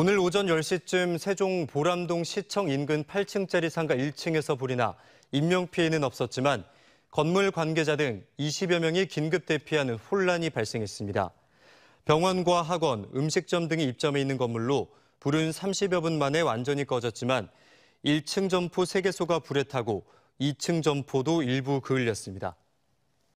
오늘 오전 10시쯤 세종 보람동 시청 인근 8층짜리 상가 1층에서 불이 나 인명피해는 없었지만 건물 관계자 등 20여 명이 긴급 대피하는 혼란이 발생했습니다. 병원과 학원, 음식점 등이 입점해 있는 건물로 불은 30여 분 만에 완전히 꺼졌지만 1층 점포 3개소가 불에 타고 2층 점포도 일부 그을렸습니다.